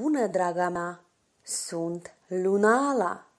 bună, draga mea! Sunt Lunala!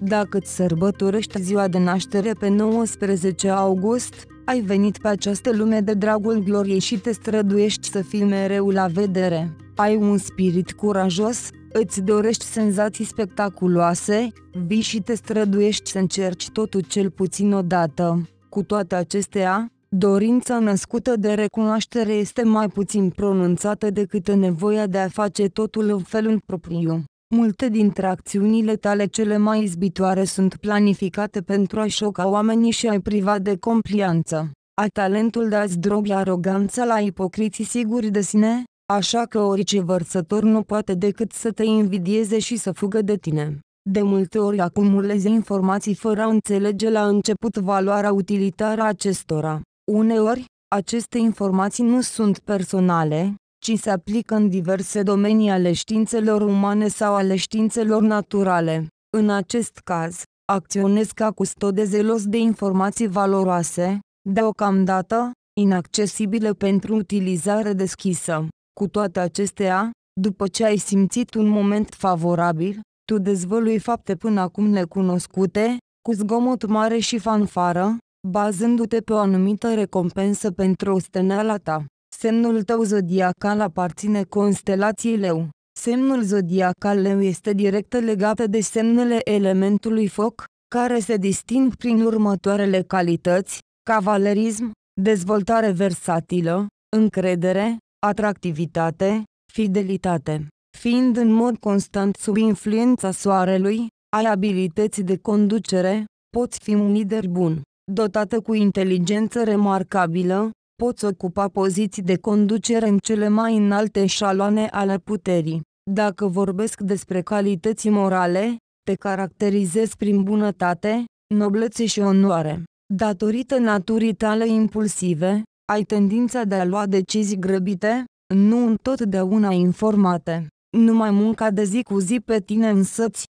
Dacă îți sărbătorești ziua de naștere pe 19 august, ai venit pe această lume de dragul gloriei și te străduiești să fii mereu la vedere. Ai un spirit curajos, îți dorești senzații spectaculoase, vii și te străduiești să încerci totul cel puțin odată. Cu toate acestea, Dorința născută de recunoaștere este mai puțin pronunțată decât nevoia de a face totul în felul propriu. Multe dintre acțiunile tale cele mai izbitoare sunt planificate pentru a șoca oamenii și a-i priva de complianță. A talentul de a-ți drobi aroganța la ipocriții siguri de sine, așa că orice vărsător nu poate decât să te invidieze și să fugă de tine. De multe ori acumulezi informații fără a înțelege la început valoarea utilitară acestora. Uneori, aceste informații nu sunt personale, ci se aplică în diverse domenii ale științelor umane sau ale științelor naturale. În acest caz, acționez ca custode zelos de informații valoroase, deocamdată, inaccesibile pentru utilizare deschisă. Cu toate acestea, după ce ai simțit un moment favorabil, tu dezvălui fapte până acum necunoscute, cu zgomot mare și fanfară, bazându-te pe o anumită recompensă pentru osteneala ta. Semnul tău zodiacal aparține constelației leu. Semnul zodiacal leu este direct legat de semnele elementului foc, care se disting prin următoarele calități, cavalerism, dezvoltare versatilă, încredere, atractivitate, fidelitate. Fiind în mod constant sub influența soarelui, ai abilități de conducere, poți fi un lider bun dotată cu inteligență remarcabilă, poți ocupa poziții de conducere în cele mai înalte șaloane ale puterii. Dacă vorbesc despre calități morale, te caracterizez prin bunătate, noblețe și onoare. Datorită naturii tale impulsive, ai tendința de a lua decizii grăbite, nu întotdeauna informate. Numai munca de zi cu zi pe tine însăți,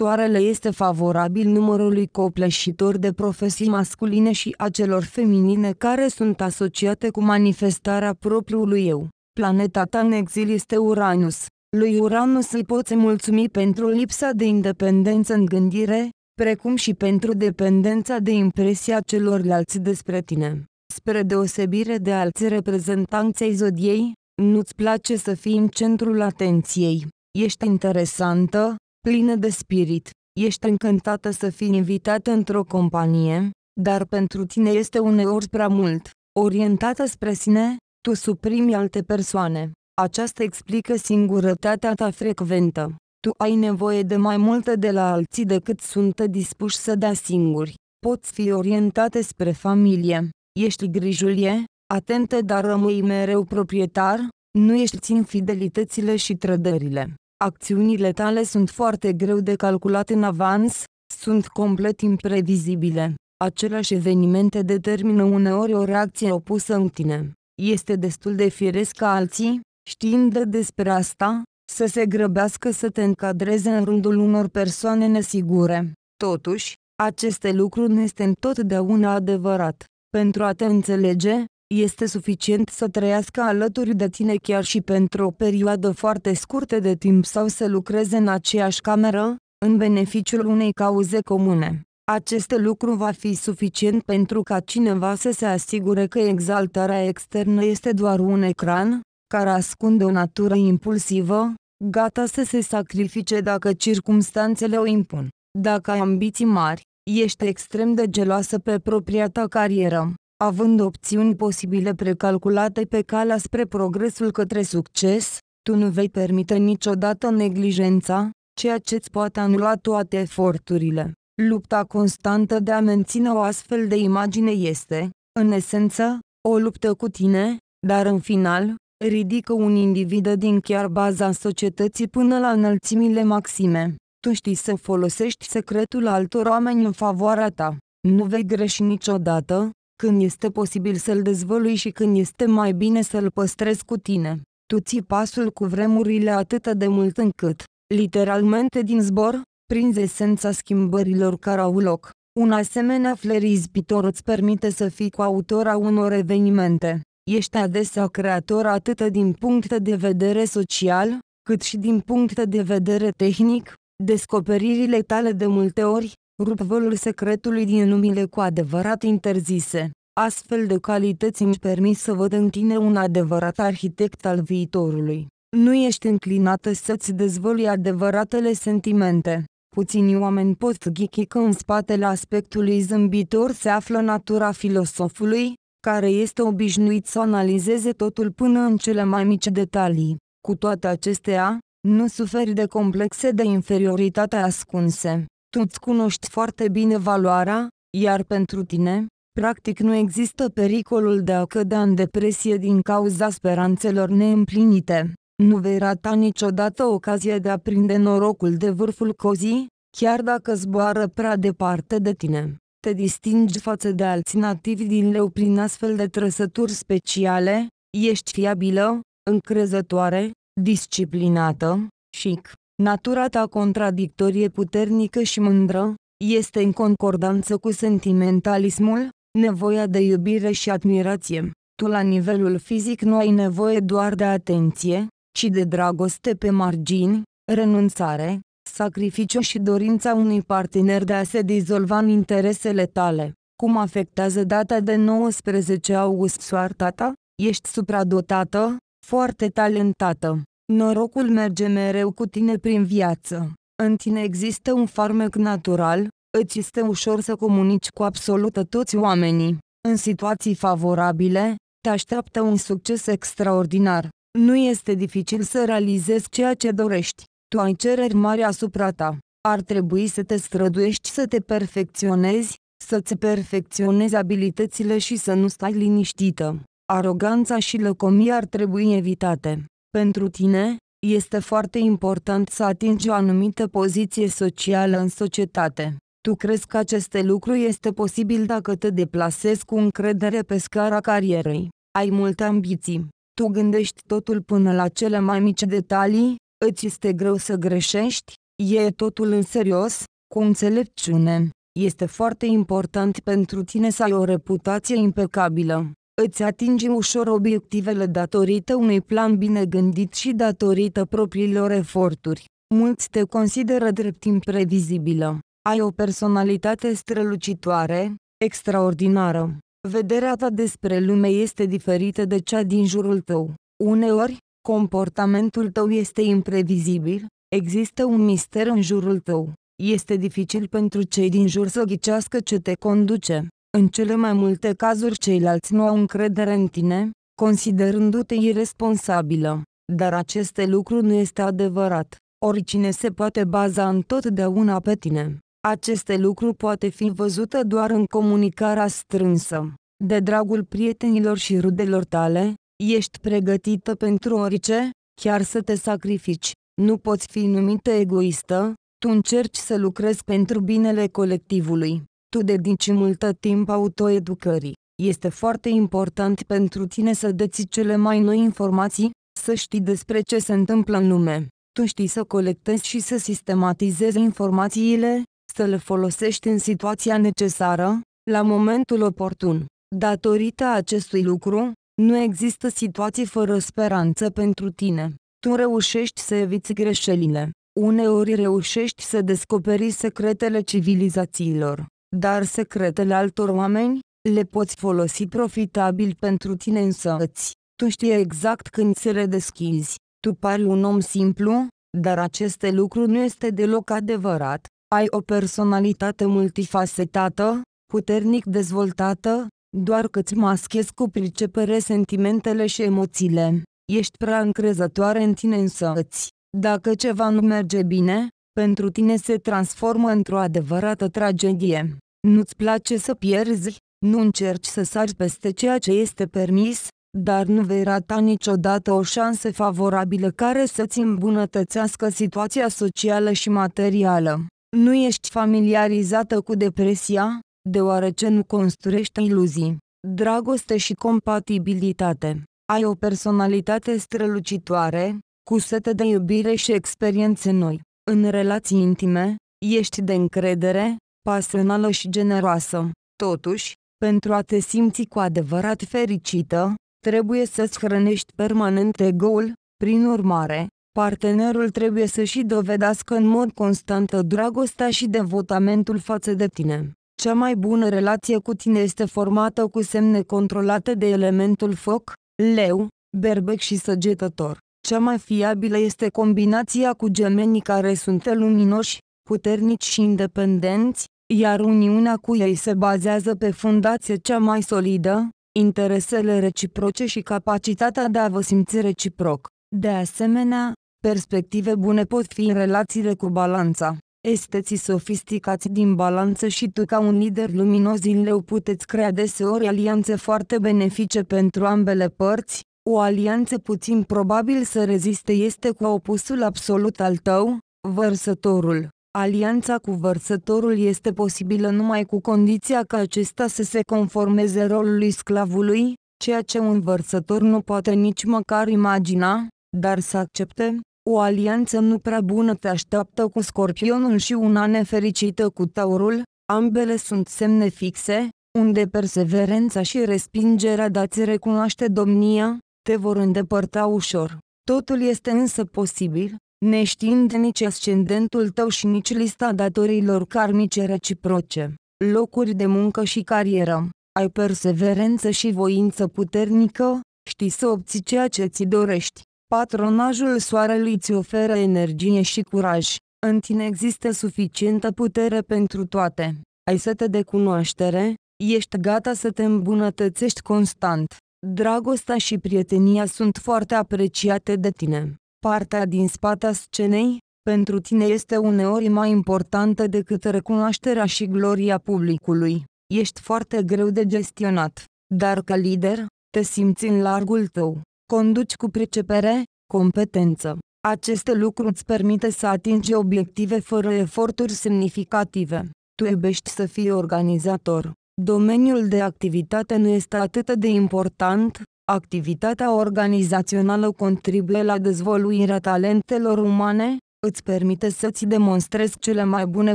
Soarele este favorabil numărului copleșitor de profesii masculine și a celor feminine care sunt asociate cu manifestarea propriului eu. Planeta ta în exil este Uranus. Lui Uranus îi poți mulțumi pentru lipsa de independență în gândire, precum și pentru dependența de impresia celorlalți despre tine. Spre deosebire de alți reprezentanți ai zodiei, nu-ți place să fii în centrul atenției. Ești interesantă, plină de spirit, ești încântată să fii invitată într-o companie, dar pentru tine este uneori prea mult. Orientată spre sine, tu suprimi alte persoane. Aceasta explică singurătatea ta frecventă. Tu ai nevoie de mai multe de la alții decât sunt dispuși să dea singuri. Poți fi orientate spre familie. Ești grijulie, atentă dar rămâi mereu proprietar, nu ești țin fidelitățile și trădările. Acțiunile tale sunt foarte greu de calculat în avans, sunt complet imprevizibile. Aceleași evenimente determină uneori o reacție opusă în tine. Este destul de firesc ca alții, știind de despre asta, să se grăbească să te încadreze în rândul unor persoane nesigure. Totuși, aceste lucruri nu este întotdeauna adevărat. Pentru a te înțelege, este suficient să trăiască alături de tine chiar și pentru o perioadă foarte scurtă de timp sau să lucreze în aceeași cameră, în beneficiul unei cauze comune. Acest lucru va fi suficient pentru ca cineva să se asigure că exaltarea externă este doar un ecran, care ascunde o natură impulsivă, gata să se sacrifice dacă circumstanțele o impun. Dacă ai ambiții mari, ești extrem de geloasă pe propria ta carieră, având opțiuni posibile precalculate pe calea spre progresul către succes, tu nu vei permite niciodată neglijența, ceea ce îți poate anula toate eforturile. Lupta constantă de a menține o astfel de imagine este, în esență, o luptă cu tine, dar în final, ridică un individ din chiar baza societății până la înălțimile maxime. Tu știi să folosești secretul altor oameni în favoarea ta. Nu vei greși niciodată, când este posibil să-l dezvălui și când este mai bine să-l păstrezi cu tine. Tu ții pasul cu vremurile atât de mult încât, literalmente din zbor, prinzi esența schimbărilor care au loc. Un asemenea flerizbitor îți permite să fii cu autora unor evenimente. Ești adesea creator atât din punct de vedere social, cât și din punct de vedere tehnic. Descoperirile tale de multe ori, rupvălul secretului din lumile cu adevărat interzise. Astfel de calități îmi permis să văd în tine un adevărat arhitect al viitorului. Nu ești înclinată să-ți dezvălui adevăratele sentimente. Puțini oameni pot ghichi că în spatele aspectului zâmbitor se află natura filosofului, care este obișnuit să analizeze totul până în cele mai mici detalii. Cu toate acestea, nu suferi de complexe de inferioritate ascunse. Tu îți cunoști foarte bine valoarea, iar pentru tine, practic nu există pericolul de a cădea în depresie din cauza speranțelor neîmplinite. Nu vei rata niciodată ocazia de a prinde norocul de vârful cozii, chiar dacă zboară prea departe de tine. Te distingi față de alții nativi din leu prin astfel de trăsături speciale, ești fiabilă, încrezătoare, disciplinată, chic. Natura ta contradictorie puternică și mândră, este în concordanță cu sentimentalismul, nevoia de iubire și admirație. Tu la nivelul fizic nu ai nevoie doar de atenție, ci de dragoste pe margini, renunțare, sacrificiu și dorința unui partener de a se dizolva în interesele tale. Cum afectează data de 19 august soarta ta? Ești supradotată, foarte talentată, Norocul merge mereu cu tine prin viață. În tine există un farmec natural, îți este ușor să comunici cu absolută toți oamenii. În situații favorabile, te așteaptă un succes extraordinar. Nu este dificil să realizezi ceea ce dorești. Tu ai cereri mari asupra ta. Ar trebui să te străduiești să te perfecționezi, să-ți perfecționezi abilitățile și să nu stai liniștită. Aroganța și lăcomia ar trebui evitate. Pentru tine, este foarte important să atingi o anumită poziție socială în societate. Tu crezi că acest lucru este posibil dacă te deplasezi cu încredere pe scara carierei. Ai multe ambiții. Tu gândești totul până la cele mai mici detalii, îți este greu să greșești, e totul în serios, cu înțelepciune. Este foarte important pentru tine să ai o reputație impecabilă. Îți atingi ușor obiectivele datorită unui plan bine gândit și datorită propriilor eforturi. Mulți te consideră drept imprevizibilă. Ai o personalitate strălucitoare, extraordinară. Vederea ta despre lume este diferită de cea din jurul tău. Uneori, comportamentul tău este imprevizibil, există un mister în jurul tău. Este dificil pentru cei din jur să ghicească ce te conduce. În cele mai multe cazuri ceilalți nu au încredere în tine, considerându-te irresponsabilă. Dar acest lucru nu este adevărat. Oricine se poate baza întotdeauna pe tine. Aceste lucru poate fi văzută doar în comunicarea strânsă. De dragul prietenilor și rudelor tale, ești pregătită pentru orice, chiar să te sacrifici. Nu poți fi numită egoistă, tu încerci să lucrezi pentru binele colectivului. Tu dedici multă timp autoeducării. Este foarte important pentru tine să deții cele mai noi informații, să știi despre ce se întâmplă în lume. Tu știi să colectezi și să sistematizezi informațiile, să le folosești în situația necesară, la momentul oportun. Datorită acestui lucru, nu există situații fără speranță pentru tine. Tu reușești să eviți greșelile. Uneori reușești să descoperi secretele civilizațiilor dar secretele altor oameni, le poți folosi profitabil pentru tine însăți. Tu știi exact când se redeschizi. Tu pari un om simplu, dar acest lucru nu este deloc adevărat. Ai o personalitate multifacetată, puternic dezvoltată, doar că îți maschezi cu pricepere sentimentele și emoțiile. Ești prea încrezătoare în tine însăți. Dacă ceva nu merge bine, pentru tine se transformă într-o adevărată tragedie. Nu-ți place să pierzi, nu încerci să sari peste ceea ce este permis, dar nu vei rata niciodată o șansă favorabilă care să-ți îmbunătățească situația socială și materială. Nu ești familiarizată cu depresia, deoarece nu construiești iluzii, dragoste și compatibilitate. Ai o personalitate strălucitoare, cu sete de iubire și experiențe noi. În relații intime, ești de încredere, pasională și generoasă. Totuși, pentru a te simți cu adevărat fericită, trebuie să-ți hrănești permanent egoul, prin urmare, partenerul trebuie să și dovedească în mod constant dragostea și devotamentul față de tine. Cea mai bună relație cu tine este formată cu semne controlate de elementul foc, leu, berbec și săgetător. Cea mai fiabilă este combinația cu gemenii care sunt luminoși, puternici și independenți, iar uniunea cu ei se bazează pe fundație cea mai solidă, interesele reciproce și capacitatea de a vă simți reciproc. De asemenea, perspective bune pot fi în relațiile cu balanța. Esteții sofisticați din balanță și tu ca un lider luminos în leu puteți crea deseori alianțe foarte benefice pentru ambele părți, o alianță puțin probabil să reziste este cu opusul absolut al tău, vărsătorul. Alianța cu vărsătorul este posibilă numai cu condiția ca acesta să se conformeze rolului sclavului, ceea ce un vărsător nu poate nici măcar imagina, dar să accepte. O alianță nu prea bună te așteaptă cu scorpionul și una nefericită cu taurul, ambele sunt semne fixe, unde perseverența și respingerea dați recunoaște domnia, te vor îndepărta ușor. Totul este însă posibil, neștiind nici ascendentul tău și nici lista datorilor karmice reciproce, locuri de muncă și carieră. Ai perseverență și voință puternică, știi să obții ceea ce ți dorești. Patronajul soarelui îți oferă energie și curaj. În tine există suficientă putere pentru toate. Ai sete de cunoaștere, ești gata să te îmbunătățești constant. Dragostea și prietenia sunt foarte apreciate de tine. Partea din spatea scenei, pentru tine este uneori mai importantă decât recunoașterea și gloria publicului. Ești foarte greu de gestionat, dar ca lider, te simți în largul tău. Conduci cu pricepere, competență. Aceste lucruri îți permite să atingi obiective fără eforturi semnificative. Tu iubești să fii organizator. Domeniul de activitate nu este atât de important, activitatea organizațională contribuie la dezvoluirea talentelor umane, îți permite să-ți demonstrezi cele mai bune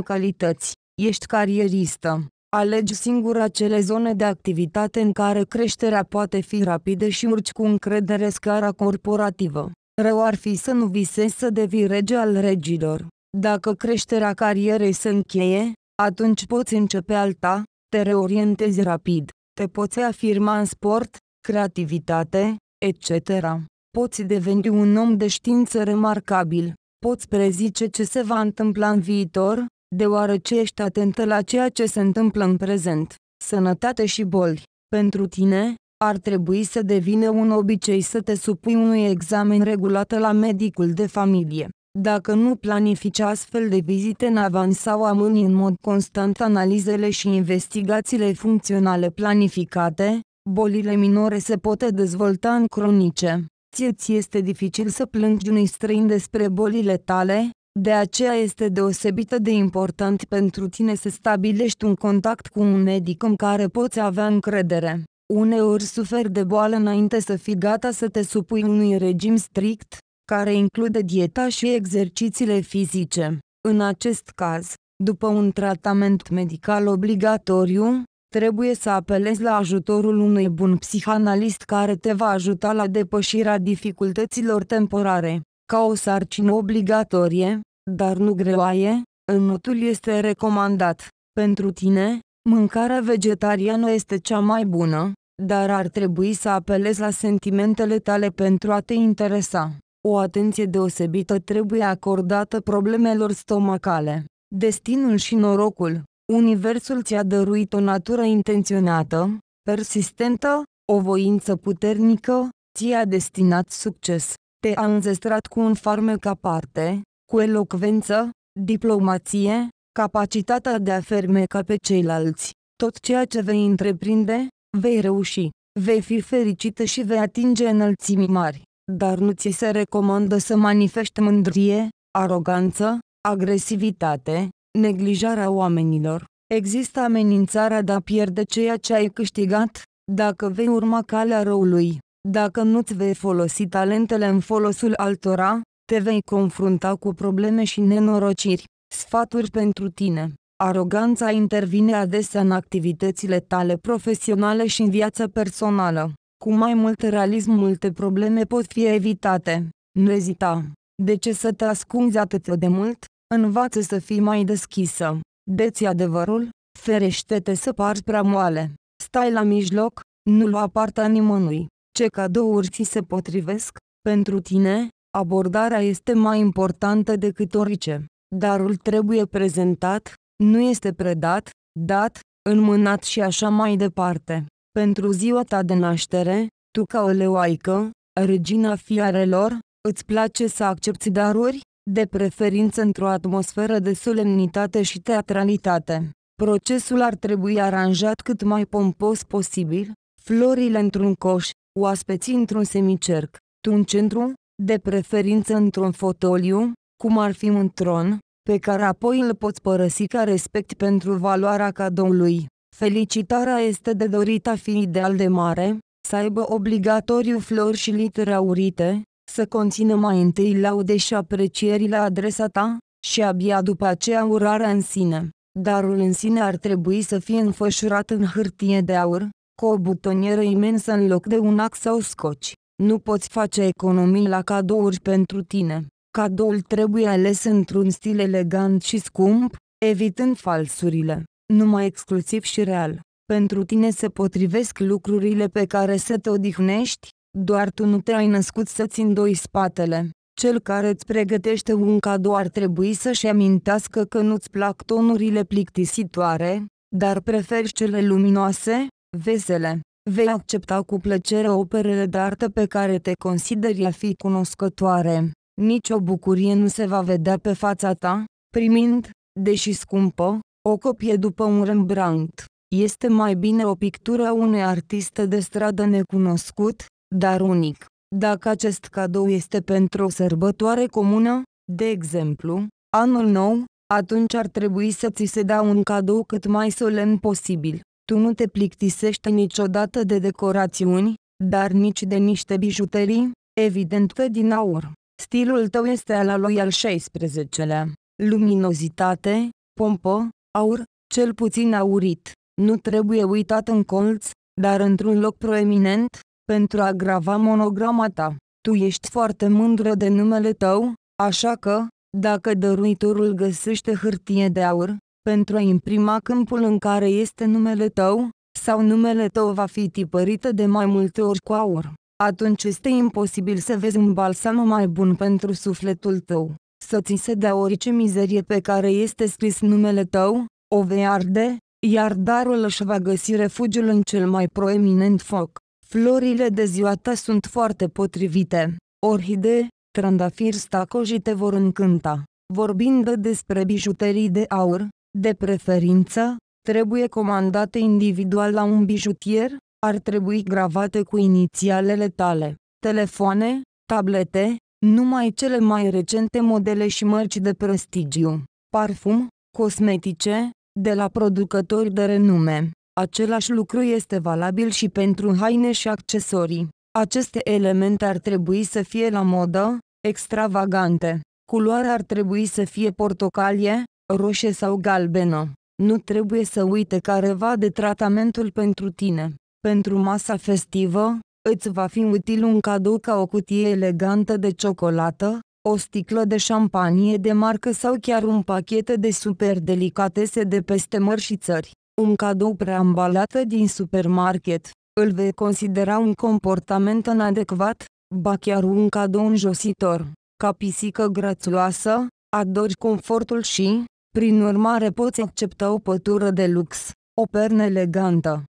calități. Ești carieristă. Alegi singur acele zone de activitate în care creșterea poate fi rapidă și urci cu încredere scara corporativă. Rău ar fi să nu visezi să devii rege al regilor. Dacă creșterea carierei se încheie, atunci poți începe alta, te reorientezi rapid, te poți afirma în sport, creativitate, etc. Poți deveni un om de știință remarcabil, poți prezice ce se va întâmpla în viitor, deoarece ești atentă la ceea ce se întâmplă în prezent, sănătate și boli. Pentru tine, ar trebui să devină un obicei să te supui unui examen regulat la medicul de familie. Dacă nu planifici astfel de vizite în avans sau amâni în mod constant analizele și investigațiile funcționale planificate, bolile minore se pot dezvolta în cronice. Ție-ți este dificil să plângi unui străin despre bolile tale, de aceea este deosebită de important pentru tine să stabilești un contact cu un medic în care poți avea încredere. Uneori suferi de boală înainte să fii gata să te supui unui regim strict, care include dieta și exercițiile fizice. În acest caz, după un tratament medical obligatoriu, trebuie să apelezi la ajutorul unui bun psihanalist care te va ajuta la depășirea dificultăților temporare. Ca o sarcină obligatorie, dar nu greoaie, înotul este recomandat. Pentru tine, mâncarea vegetariană este cea mai bună, dar ar trebui să apelezi la sentimentele tale pentru a te interesa. O atenție deosebită trebuie acordată problemelor stomacale. Destinul și norocul. Universul ți-a dăruit o natură intenționată, persistentă, o voință puternică, ți-a destinat succes. Te-a înzestrat cu un farmec aparte, cu elocvență, diplomație, capacitatea de a fermeca pe ceilalți. Tot ceea ce vei întreprinde, vei reuși, vei fi fericită și vei atinge înălțimi mari dar nu ți se recomandă să manifeste mândrie, aroganță, agresivitate, neglijarea oamenilor. Există amenințarea de a pierde ceea ce ai câștigat, dacă vei urma calea răului. Dacă nu-ți vei folosi talentele în folosul altora, te vei confrunta cu probleme și nenorociri. Sfaturi pentru tine Aroganța intervine adesea în activitățile tale profesionale și în viața personală. Cu mai mult realism multe probleme pot fi evitate. Nu ezita. De ce să te ascunzi atât de mult? Învață să fii mai deschisă. Deți adevărul, ferește-te să pari prea moale. Stai la mijloc, nu lua partea nimănui. Ce cadouri ți se potrivesc? Pentru tine, abordarea este mai importantă decât orice. Darul trebuie prezentat, nu este predat, dat, înmânat și așa mai departe. Pentru ziua ta de naștere, tu ca o leoaică, regina fiarelor, îți place să accepti daruri, de preferință într-o atmosferă de solemnitate și teatralitate. Procesul ar trebui aranjat cât mai pompos posibil, florile într-un coș, oaspeții într-un semicerc, tu în centru, de preferință într-un fotoliu, cum ar fi un tron, pe care apoi îl poți părăsi ca respect pentru valoarea cadoului. Felicitarea este de dorit a fi ideal de mare, să aibă obligatoriu flori și litere aurite, să conțină mai întâi laude și aprecieri la adresa ta, și abia după aceea urarea în sine. Darul în sine ar trebui să fie înfășurat în hârtie de aur, cu o butonieră imensă în loc de un ax sau scoci. Nu poți face economii la cadouri pentru tine. Cadoul trebuie ales într-un stil elegant și scump, evitând falsurile numai exclusiv și real. Pentru tine se potrivesc lucrurile pe care să te odihnești, doar tu nu te-ai născut să-ți îndoi spatele. Cel care îți pregătește un cadou ar trebui să-și amintească că nu-ți plac tonurile plictisitoare, dar preferi cele luminoase, vesele. Vei accepta cu plăcere operele de artă pe care te consideri a fi cunoscătoare. Nici o bucurie nu se va vedea pe fața ta, primind, deși scumpă, o copie după un Rembrandt este mai bine o pictură a unei artiste de stradă necunoscut, dar unic. Dacă acest cadou este pentru o sărbătoare comună, de exemplu, anul nou, atunci ar trebui să ți se dea un cadou cât mai solemn posibil. Tu nu te plictisești niciodată de decorațiuni, dar nici de niște bijuterii, evident că din aur. Stilul tău este al lui al 16-lea. Luminozitate, pompă, aur, cel puțin aurit, nu trebuie uitat în colț, dar într-un loc proeminent, pentru a grava monograma ta. Tu ești foarte mândră de numele tău, așa că, dacă dăruitorul găsește hârtie de aur, pentru a imprima câmpul în care este numele tău, sau numele tău va fi tipărită de mai multe ori cu aur, atunci este imposibil să vezi un balsam mai bun pentru sufletul tău să ți se dea orice mizerie pe care este scris numele tău, o vei arde, iar darul își va găsi refugiul în cel mai proeminent foc. Florile de ziua ta sunt foarte potrivite. Orhidee, trandafiri stacoji te vor încânta. Vorbind despre bijuterii de aur, de preferință, trebuie comandate individual la un bijutier, ar trebui gravate cu inițialele tale. Telefoane, tablete, numai cele mai recente modele și mărci de prestigiu, parfum, cosmetice, de la producători de renume. Același lucru este valabil și pentru haine și accesorii. Aceste elemente ar trebui să fie la modă, extravagante. Culoarea ar trebui să fie portocalie, roșie sau galbenă. Nu trebuie să uite careva de tratamentul pentru tine. Pentru masa festivă, îți va fi util un cadou ca o cutie elegantă de ciocolată, o sticlă de șampanie de marcă sau chiar un pachet de super delicatese de peste mări și țări. Un cadou preambalată din supermarket, îl vei considera un comportament inadecvat, ba chiar un cadou înjositor. Ca pisică grațioasă, adori confortul și, prin urmare poți accepta o pătură de lux, o pernă elegantă,